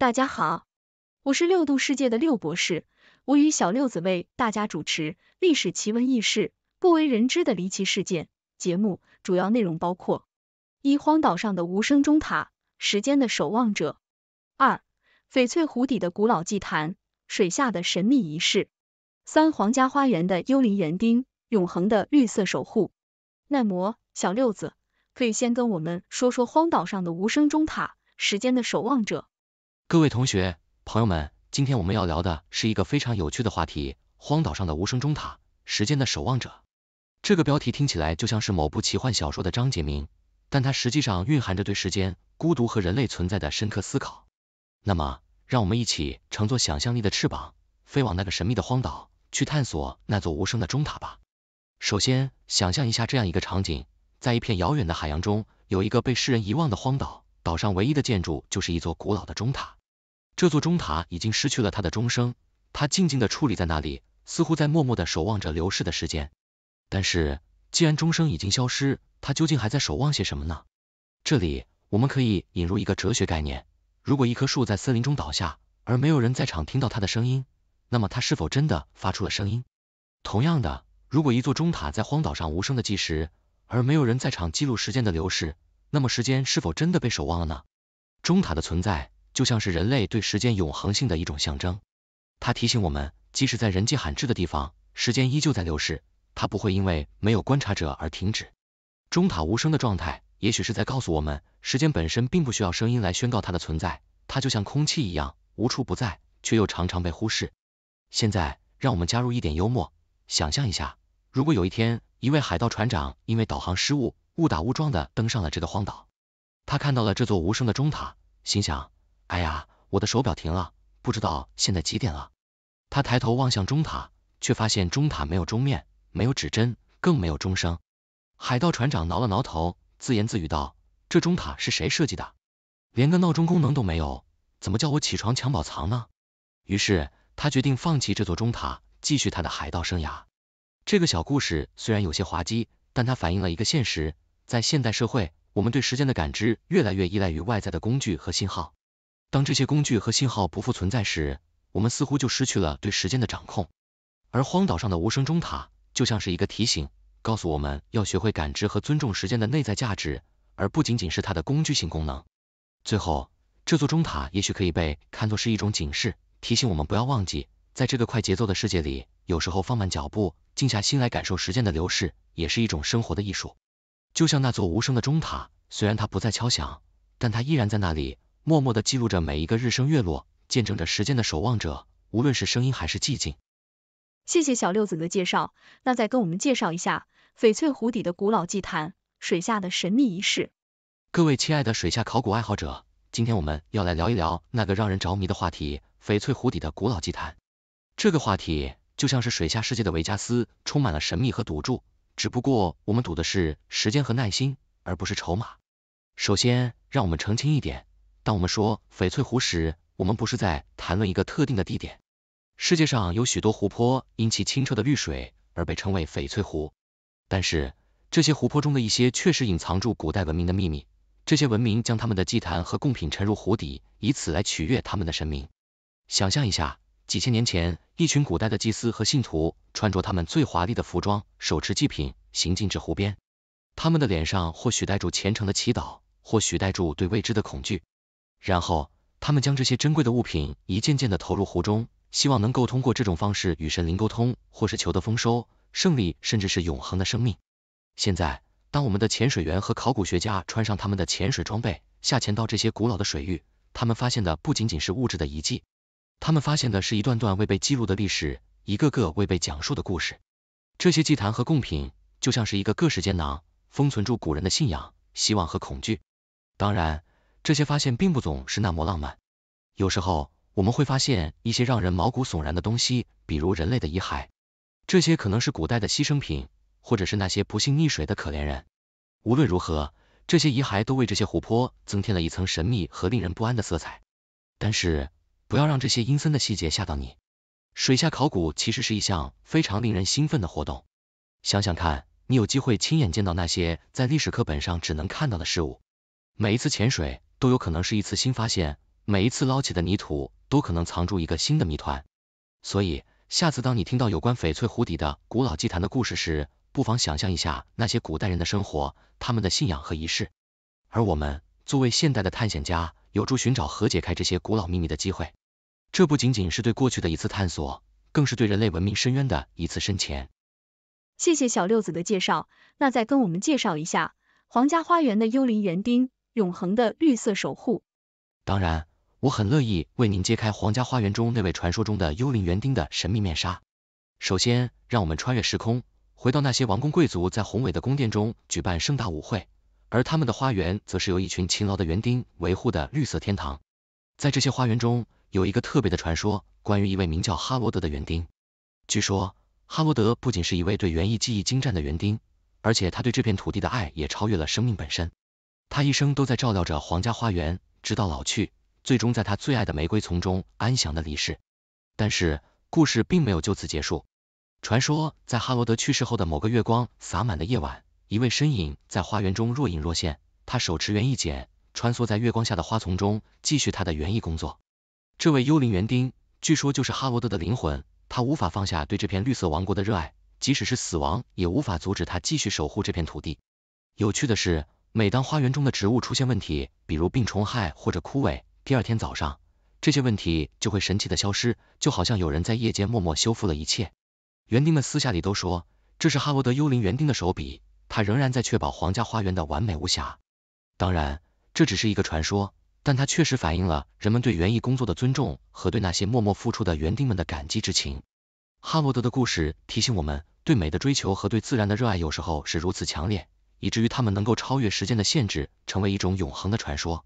大家好，我是六度世界的六博士，我与小六子为大家主持历史奇闻异事、不为人知的离奇事件节目。主要内容包括：一、荒岛上的无声钟塔，时间的守望者；二、翡翠湖底的古老祭坛，水下的神秘仪式；三、皇家花园的幽灵园丁，永恒的绿色守护。耐磨小六子，可以先跟我们说说荒岛上的无声钟塔，时间的守望者。各位同学、朋友们，今天我们要聊的是一个非常有趣的话题——荒岛上的无声钟塔，时间的守望者。这个标题听起来就像是某部奇幻小说的章节名，但它实际上蕴含着对时间、孤独和人类存在的深刻思考。那么，让我们一起乘坐想象力的翅膀，飞往那个神秘的荒岛，去探索那座无声的钟塔吧。首先，想象一下这样一个场景：在一片遥远的海洋中，有一个被世人遗忘的荒岛，岛上唯一的建筑就是一座古老的钟塔。这座钟塔已经失去了它的钟声，它静静的矗立在那里，似乎在默默的守望着流逝的时间。但是，既然钟声已经消失，它究竟还在守望些什么呢？这里我们可以引入一个哲学概念：如果一棵树在森林中倒下，而没有人在场听到它的声音，那么它是否真的发出了声音？同样的，如果一座钟塔在荒岛上无声的计时，而没有人在场记录时间的流逝，那么时间是否真的被守望了呢？钟塔的存在。就像是人类对时间永恒性的一种象征，它提醒我们，即使在人迹罕至的地方，时间依旧在流逝，它不会因为没有观察者而停止。中塔无声的状态，也许是在告诉我们，时间本身并不需要声音来宣告它的存在，它就像空气一样，无处不在，却又常常被忽视。现在，让我们加入一点幽默，想象一下，如果有一天，一位海盗船长因为导航失误，误打误撞的登上了这个荒岛，他看到了这座无声的中塔，心想。哎呀，我的手表停了，不知道现在几点了。他抬头望向钟塔，却发现钟塔没有钟面，没有指针，更没有钟声。海盗船长挠了挠头，自言自语道：“这钟塔是谁设计的？连个闹钟功能都没有，怎么叫我起床抢宝藏呢？”于是他决定放弃这座钟塔，继续他的海盗生涯。这个小故事虽然有些滑稽，但它反映了一个现实：在现代社会，我们对时间的感知越来越依赖于外在的工具和信号。当这些工具和信号不复存在时，我们似乎就失去了对时间的掌控。而荒岛上的无声钟塔就像是一个提醒，告诉我们要学会感知和尊重时间的内在价值，而不仅仅是它的工具性功能。最后，这座钟塔也许可以被看作是一种警示，提醒我们不要忘记，在这个快节奏的世界里，有时候放慢脚步，静下心来感受时间的流逝，也是一种生活的艺术。就像那座无声的钟塔，虽然它不再敲响，但它依然在那里。默默的记录着每一个日升月落，见证着时间的守望者，无论是声音还是寂静。谢谢小六子的介绍，那再跟我们介绍一下翡翠湖底的古老祭坛，水下的神秘仪式。各位亲爱的水下考古爱好者，今天我们要来聊一聊那个让人着迷的话题——翡翠湖底的古老祭坛。这个话题就像是水下世界的维加斯，充满了神秘和赌注，只不过我们赌的是时间和耐心，而不是筹码。首先，让我们澄清一点。当我们说翡翠湖时，我们不是在谈论一个特定的地点。世界上有许多湖泊因其清澈的绿水而被称为翡翠湖，但是这些湖泊中的一些确实隐藏住古代文明的秘密。这些文明将他们的祭坛和贡品沉入湖底，以此来取悦他们的神明。想象一下，几千年前，一群古代的祭司和信徒穿着他们最华丽的服装，手持祭品，行进至湖边。他们的脸上或许带住虔诚的祈祷，或许带住对未知的恐惧。然后，他们将这些珍贵的物品一件件的投入湖中，希望能够通过这种方式与神灵沟通，或是求得丰收、胜利，甚至是永恒的生命。现在，当我们的潜水员和考古学家穿上他们的潜水装备，下潜到这些古老的水域，他们发现的不仅仅是物质的遗迹，他们发现的是一段段未被记录的历史，一个个未被讲述的故事。这些祭坛和贡品就像是一个个时间囊，封存住古人的信仰、希望和恐惧。当然。这些发现并不总是那么浪漫，有时候我们会发现一些让人毛骨悚然的东西，比如人类的遗骸，这些可能是古代的牺牲品，或者是那些不幸溺水的可怜人。无论如何，这些遗骸都为这些湖泊增添了一层神秘和令人不安的色彩。但是不要让这些阴森的细节吓到你，水下考古其实是一项非常令人兴奋的活动。想想看，你有机会亲眼见到那些在历史课本上只能看到的事物，每一次潜水。都有可能是一次新发现，每一次捞起的泥土都可能藏住一个新的谜团。所以，下次当你听到有关翡翠湖底的古老祭坛的故事时，不妨想象一下那些古代人的生活、他们的信仰和仪式。而我们作为现代的探险家，有助寻找和解开这些古老秘密的机会。这不仅仅是对过去的一次探索，更是对人类文明深渊的一次深潜。谢谢小六子的介绍，那再跟我们介绍一下皇家花园的幽灵园丁。永恒的绿色守护。当然，我很乐意为您揭开皇家花园中那位传说中的幽灵园丁的神秘面纱。首先，让我们穿越时空，回到那些王公贵族在宏伟的宫殿中举办盛大舞会，而他们的花园则是由一群勤劳的园丁维护的绿色天堂。在这些花园中，有一个特别的传说，关于一位名叫哈罗德的园丁。据说，哈罗德不仅是一位对园艺技艺精湛的园丁，而且他对这片土地的爱也超越了生命本身。他一生都在照料着皇家花园，直到老去，最终在他最爱的玫瑰丛中安详的离世。但是故事并没有就此结束。传说在哈罗德去世后的某个月光洒满的夜晚，一位身影在花园中若隐若现，他手持园艺剪，穿梭在月光下的花丛中，继续他的园艺工作。这位幽灵园丁，据说就是哈罗德的灵魂。他无法放下对这片绿色王国的热爱，即使是死亡也无法阻止他继续守护这片土地。有趣的是。每当花园中的植物出现问题，比如病虫害或者枯萎，第二天早上这些问题就会神奇的消失，就好像有人在夜间默默修复了一切。园丁们私下里都说，这是哈罗德幽灵园丁的手笔，他仍然在确保皇家花园的完美无瑕。当然，这只是一个传说，但它确实反映了人们对园艺工作的尊重和对那些默默付出的园丁们的感激之情。哈罗德的故事提醒我们，对美的追求和对自然的热爱有时候是如此强烈。以至于他们能够超越时间的限制，成为一种永恒的传说。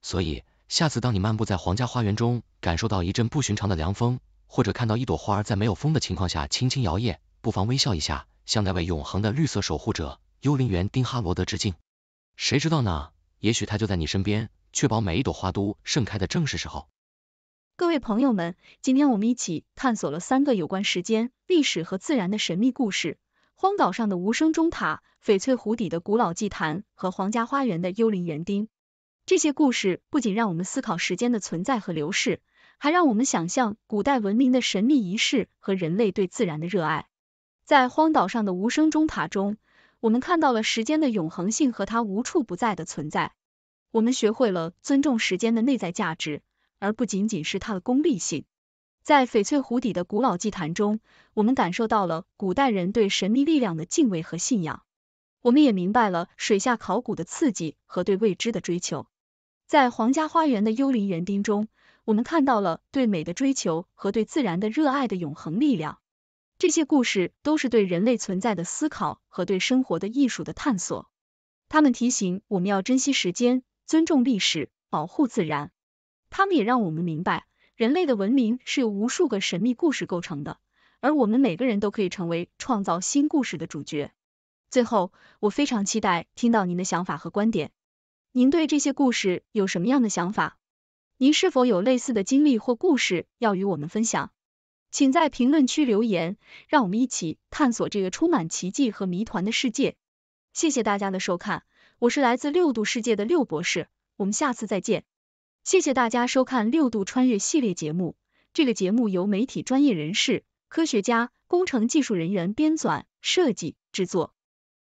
所以，下次当你漫步在皇家花园中，感受到一阵不寻常的凉风，或者看到一朵花儿在没有风的情况下轻轻摇曳，不妨微笑一下，向那位永恒的绿色守护者——幽灵园丁哈罗德致敬。谁知道呢？也许他就在你身边，确保每一朵花都盛开的正是时候。各位朋友们，今天我们一起探索了三个有关时间、历史和自然的神秘故事：荒岛上的无声钟塔。翡翠湖底的古老祭坛和皇家花园的幽灵园丁，这些故事不仅让我们思考时间的存在和流逝，还让我们想象古代文明的神秘仪式和人类对自然的热爱。在荒岛上的无声钟塔中，我们看到了时间的永恒性和它无处不在的存在。我们学会了尊重时间的内在价值，而不仅仅是它的功利性。在翡翠湖底的古老祭坛中，我们感受到了古代人对神秘力量的敬畏和信仰。我们也明白了水下考古的刺激和对未知的追求。在皇家花园的幽灵园丁中，我们看到了对美的追求和对自然的热爱的永恒力量。这些故事都是对人类存在的思考和对生活的艺术的探索。它们提醒我们要珍惜时间，尊重历史，保护自然。它们也让我们明白，人类的文明是由无数个神秘故事构成的，而我们每个人都可以成为创造新故事的主角。最后，我非常期待听到您的想法和观点。您对这些故事有什么样的想法？您是否有类似的经历或故事要与我们分享？请在评论区留言，让我们一起探索这个充满奇迹和谜团的世界。谢谢大家的收看，我是来自六度世界的六博士，我们下次再见。谢谢大家收看六度穿越系列节目，这个节目由媒体专业人士、科学家、工程技术人员编纂、设计、制作。